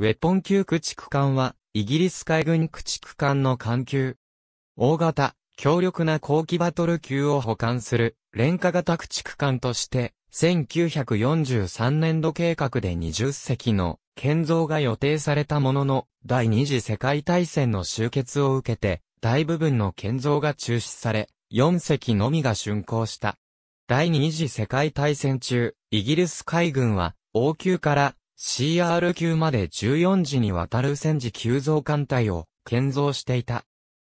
ウェポン級駆逐艦は、イギリス海軍駆逐艦の艦級。大型、強力な後期バトル級を保管する、廉価型駆逐艦として、1943年度計画で20隻の建造が予定されたものの、第二次世界大戦の終結を受けて、大部分の建造が中止され、4隻のみが竣工した。第二次世界大戦中、イギリス海軍は、王宮から CR 級まで14時にわたる戦時急増艦隊を建造していた。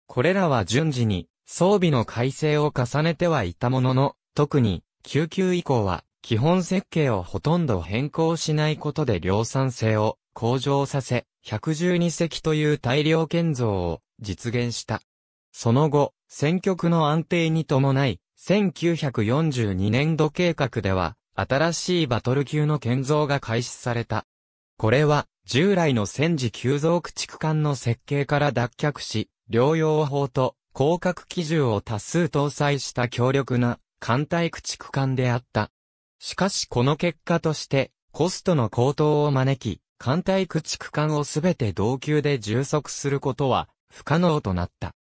これらは順次に装備の改正を重ねてはいたものの、特に救急以降は基本設計をほとんど変更しないことで量産性を向上させ、112隻という大量建造を実現した。その後、戦局の安定に伴い、1942年度計画では、新しいバトル級の建造が開始された。これは、従来の戦時急増駆逐艦の設計から脱却し、両用法と広角機銃を多数搭載した強力な艦隊駆逐艦であった。しかしこの結果として、コストの高騰を招き、艦隊駆逐艦をすべて同級で充足することは不可能となった。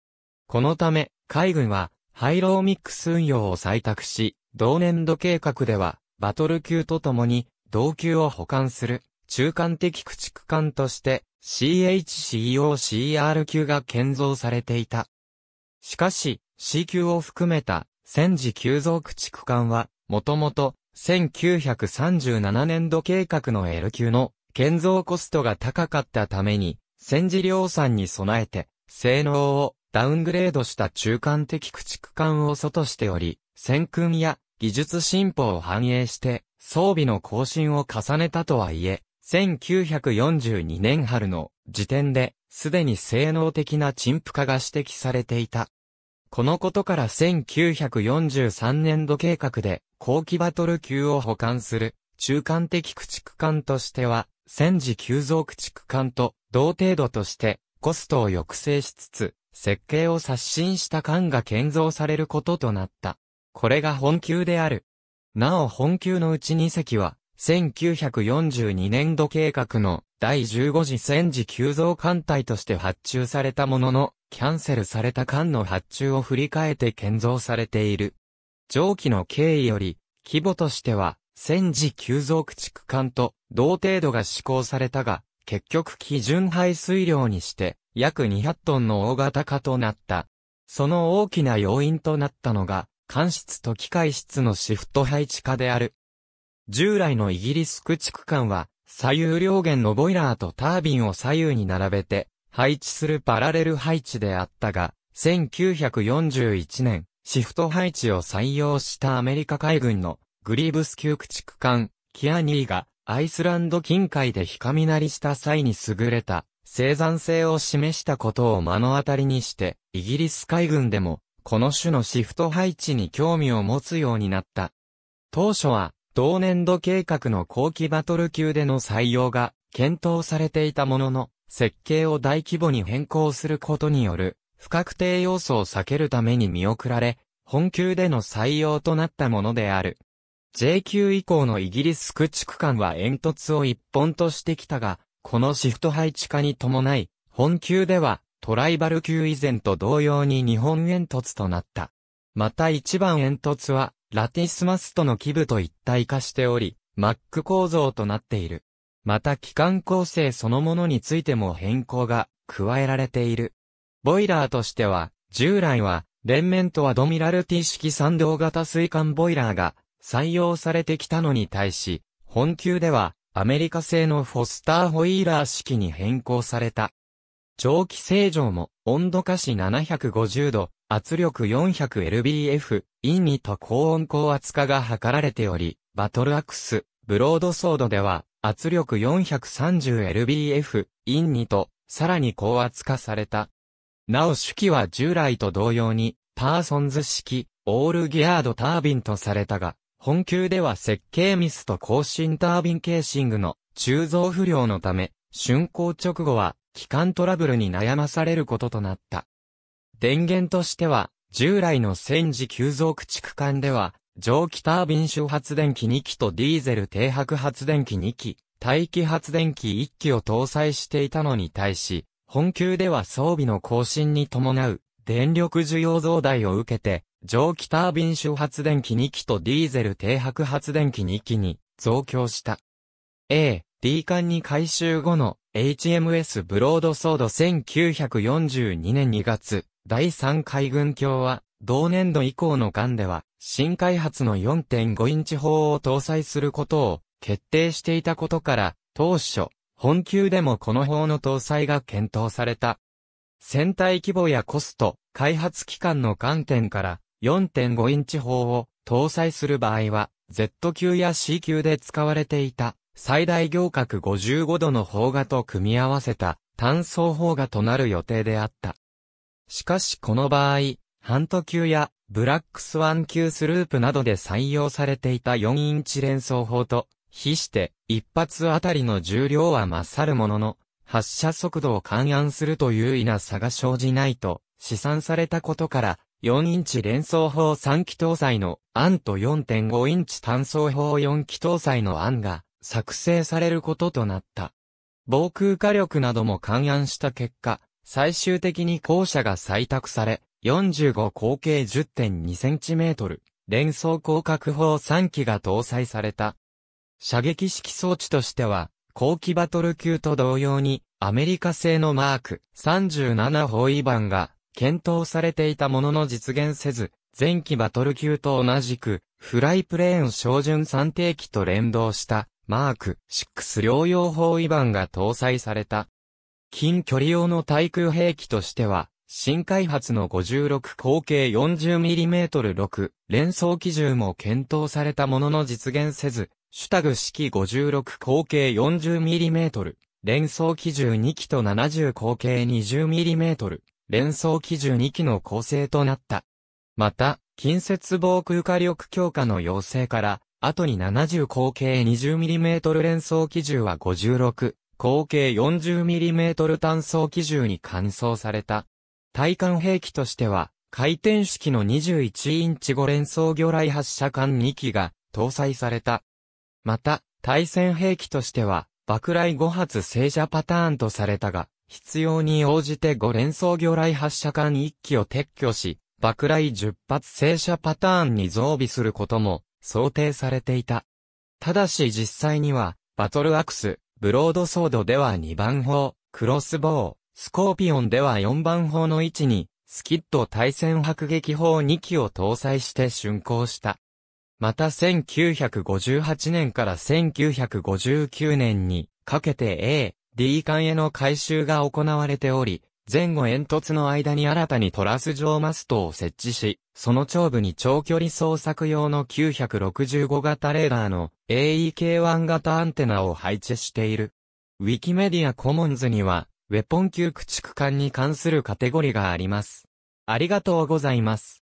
このため、海軍は、ハイローミックス運用を採択し、同年度計画では、バトル級とともに、同級を補完する、中間的駆逐艦として、CHCOCR 級が建造されていた。しかし、C 級を含めた、戦時急増駆逐艦は、もともと、1937年度計画の L 級の建造コストが高かったために、戦時量産に備えて、性能をダウングレードした中間的駆逐艦を外しており、戦訓や技術進歩を反映して、装備の更新を重ねたとはいえ、1942年春の時点で、すでに性能的な陳腐化が指摘されていた。このことから1943年度計画で、後期バトル級を保管する、中間的駆逐艦としては、戦時急増駆逐艦と同程度として、コストを抑制しつつ、設計を刷新した艦が建造されることとなった。これが本級である。なお本級のうち2隻は、1942年度計画の第15次戦時急増艦隊として発注されたものの、キャンセルされた艦の発注を振り返って建造されている。上記の経緯より、規模としては、戦時急増駆逐艦と同程度が施行されたが、結局基準排水量にして、約200トンの大型化となった。その大きな要因となったのが、官室と機械室のシフト配置化である。従来のイギリス駆逐艦は、左右両舷のボイラーとタービンを左右に並べて、配置するパラレル配置であったが、1941年、シフト配置を採用したアメリカ海軍のグリーブス級駆逐艦、キアニーが、アイスランド近海でなりした際に優れた生産性を示したことを目の当たりにして、イギリス海軍でもこの種のシフト配置に興味を持つようになった。当初は、同年度計画の後期バトル級での採用が検討されていたものの、設計を大規模に変更することによる、不確定要素を避けるために見送られ、本級での採用となったものである。J 級以降のイギリス駆逐艦は煙突を一本としてきたが、このシフト配置化に伴い、本級ではトライバル級以前と同様に日本煙突となった。また一番煙突は、ラティスマスとの基部と一体化しており、マック構造となっている。また機関構成そのものについても変更が加えられている。ボイラーとしては、従来は、連綿とアドミラルティ式三同型水管ボイラーが採用されてきたのに対し、本級では、アメリカ製のフォスターホイーラー式に変更された。蒸気清浄も、温度下し750度、圧力 400lbf、インニと高温高圧化が図られており、バトルアクス、ブロードソードでは、圧力 430lbf、インニと、さらに高圧化された。なお手記は従来と同様に、パーソンズ式、オールギアードタービンとされたが、本級では設計ミスと更新タービンケーシングの鋳造不良のため、竣工直後は機関トラブルに悩まされることとなった。電源としては、従来の戦時急増駆逐艦では、蒸気タービン主発電機2機とディーゼル停泊発電機2機、大気発電機1機を搭載していたのに対し、本級では装備の更新に伴う電力需要増大を受けて、蒸気タービン主発電機2機とディーゼル停泊発電機2機に増強した。A、D 艦に回収後の HMS ブロードソード1942年2月、第3海軍橋は、同年度以降の艦では、新開発の4.5インチ砲を搭載することを決定していたことから、当初、本級でもこの砲の搭載が検討された。船体規模やコスト、開発期間の観点から4.5インチ砲を搭載する場合は、Z 級や C 級で使われていた最大行角55度の方画と組み合わせた単層方画となる予定であった。しかしこの場合、ハント級やブラックスワン級スループなどで採用されていた4インチ連想法と、比して一発あたりの重量は勝るものの、発射速度を勘案するという異な差が生じないと試算されたことから、4インチ連想法3機搭載の案と4.5インチ単装法4機搭載の案が作成されることとなった。防空火力なども勘案した結果、最終的に校舎が採択され、45口径1 0 2トル、連装広角砲3機が搭載された。射撃式装置としては、後期バトル級と同様に、アメリカ製のマーク37包囲板が検討されていたものの実現せず、前期バトル級と同じく、フライプレーン照準算定機と連動したマーク6療養法違反が搭載された。近距離用の対空兵器としては、新開発の56口径 40mm6 連装機銃も検討されたものの実現せず、シュタグ式56口径 40mm 連装機銃2機と70口径 20mm 連装機銃2機の構成となった。また、近接防空火力強化の要請から、後に70口径 20mm 連装機銃は56、口径 40mm 単装機銃に換装された。対艦兵器としては、回転式の21インチ5連装魚雷発射艦2機が搭載された。また、対戦兵器としては、爆雷5発正射パターンとされたが、必要に応じて5連装魚雷発射艦1機を撤去し、爆雷10発正射パターンに増備することも想定されていた。ただし実際には、バトルアクス、ブロードソードでは2番砲、クロスボウ、スコーピオンでは4番砲の位置に、スキッド対戦迫撃砲2機を搭載して竣工した。また1958年から1959年にかけて A、D 艦への改修が行われており、前後煙突の間に新たにトラス状マストを設置し、その長部に長距離捜索用の965型レーダーの AEK1 型アンテナを配置している。ウィキメディアコモンズには、ウェポン級駆逐艦に関するカテゴリがあります。ありがとうございます。